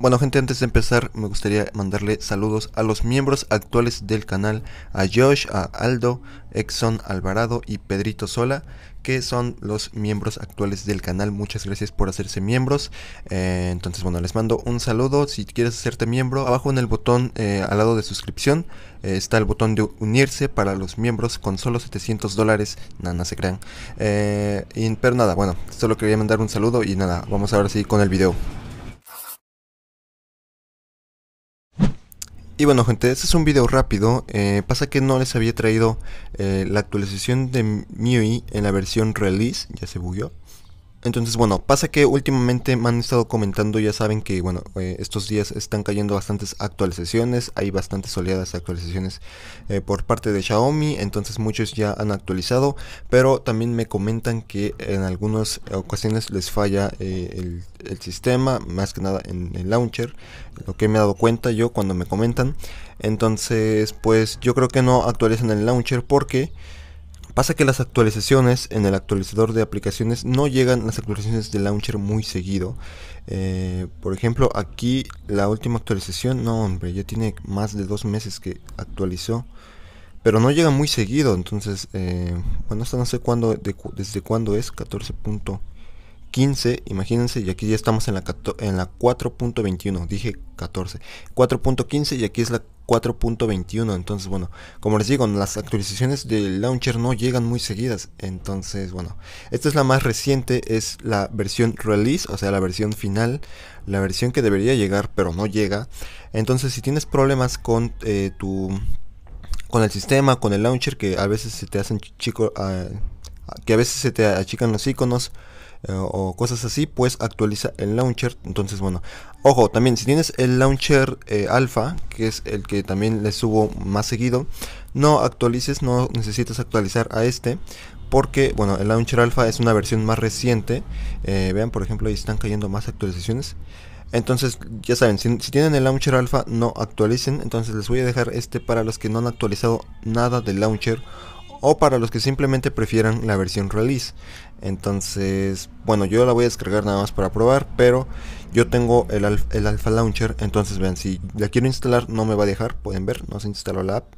Bueno gente, antes de empezar me gustaría mandarle saludos a los miembros actuales del canal, a Josh, a Aldo, Exxon Alvarado y Pedrito Sola, que son los miembros actuales del canal. Muchas gracias por hacerse miembros. Eh, entonces bueno, les mando un saludo. Si quieres hacerte miembro, abajo en el botón eh, al lado de suscripción eh, está el botón de unirse para los miembros con solo 700 dólares. Nada, se crean. pero nada, bueno, solo quería mandar un saludo y nada, vamos ahora sí con el video. Y bueno gente, este es un video rápido, eh, pasa que no les había traído eh, la actualización de MIUI en la versión release, ya se bugueó, entonces, bueno, pasa que últimamente me han estado comentando, ya saben que, bueno, eh, estos días están cayendo bastantes actualizaciones, hay bastantes oleadas de actualizaciones eh, por parte de Xiaomi, entonces muchos ya han actualizado, pero también me comentan que en algunas ocasiones les falla eh, el, el, sistema, más que nada en el launcher, lo que me he dado cuenta yo cuando me comentan, entonces, pues yo creo que no actualizan el launcher porque... Pasa que las actualizaciones en el actualizador de aplicaciones no llegan las actualizaciones de launcher muy seguido. Eh, por ejemplo, aquí la última actualización, no hombre, ya tiene más de dos meses que actualizó. Pero no llega muy seguido, entonces, eh, bueno, hasta no sé cuándo, desde cuándo es, 14.15, imagínense, y aquí ya estamos en la, en la 4.21, dije 14, 4.15 y aquí es la 4.21. Entonces, bueno, como les digo, las actualizaciones del launcher no llegan muy seguidas. Entonces, bueno, esta es la más reciente, es la versión release, o sea, la versión final, la versión que debería llegar, pero no llega. Entonces, si tienes problemas con eh, tu. con el sistema, con el launcher, que a veces se te hacen chico. Ah, que a veces se te achican los iconos eh, o cosas así, pues actualiza el launcher. Entonces, bueno, ojo, también si tienes el launcher eh, alfa, que es el que también le subo más seguido, no actualices, no necesitas actualizar a este. Porque, bueno, el Launcher alfa es una versión más reciente. Eh, vean, por ejemplo, ahí están cayendo más actualizaciones. Entonces, ya saben, si, si, tienen el launcher alfa, no actualicen. Entonces les voy a dejar este para los que no han actualizado nada del launcher o para los que simplemente prefieran la versión release. Entonces, bueno, yo la voy a descargar nada más para probar, pero yo tengo el, alfa Alpha Launcher, entonces vean, si la quiero instalar no me va a dejar, pueden ver, no se instaló la app,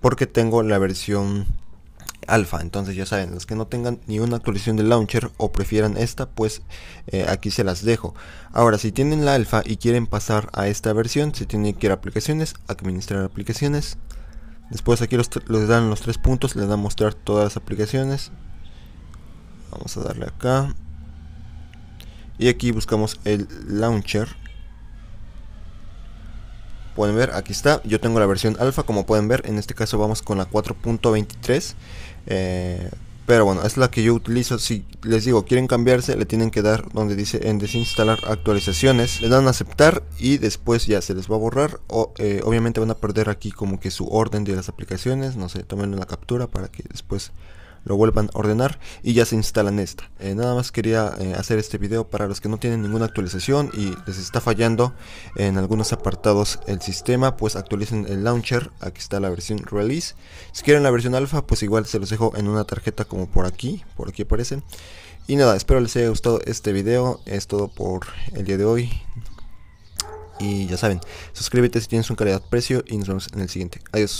porque tengo la versión alfa. Entonces ya saben, los que no tengan ni una actualización del launcher o prefieran esta, pues eh, aquí se las dejo. Ahora, si tienen la alfa y quieren pasar a esta versión, se tienen que ir a aplicaciones, administrar aplicaciones, Después aquí los, dan los tres puntos, les dan mostrar todas las aplicaciones. Vamos a darle acá. Y aquí buscamos el launcher. Pueden ver, aquí está. Yo tengo la versión alfa, como pueden ver. En este caso vamos con la 4.23. Pero bueno, es la que yo utilizo. Si les digo quieren cambiarse, le tienen que dar donde dice en desinstalar actualizaciones. Le dan a aceptar y después ya se les va a borrar. O, eh, obviamente van a perder aquí como que su orden de las aplicaciones. No sé, tomen una captura para que después lo vuelvan a ordenar y ya se instalan esta. Eh, nada más quería eh, hacer este video para los que no tienen ninguna actualización y les está fallando en algunos apartados el sistema, pues actualicen el launcher, aquí está la versión release. Si quieren la versión alfa, pues igual se los dejo en una tarjeta como por aquí, por aquí aparece. Y nada, espero les haya gustado este video, es todo por el día de hoy. Y ya saben, suscríbete si tienes un calidad-precio y nos vemos en el siguiente. Adiós.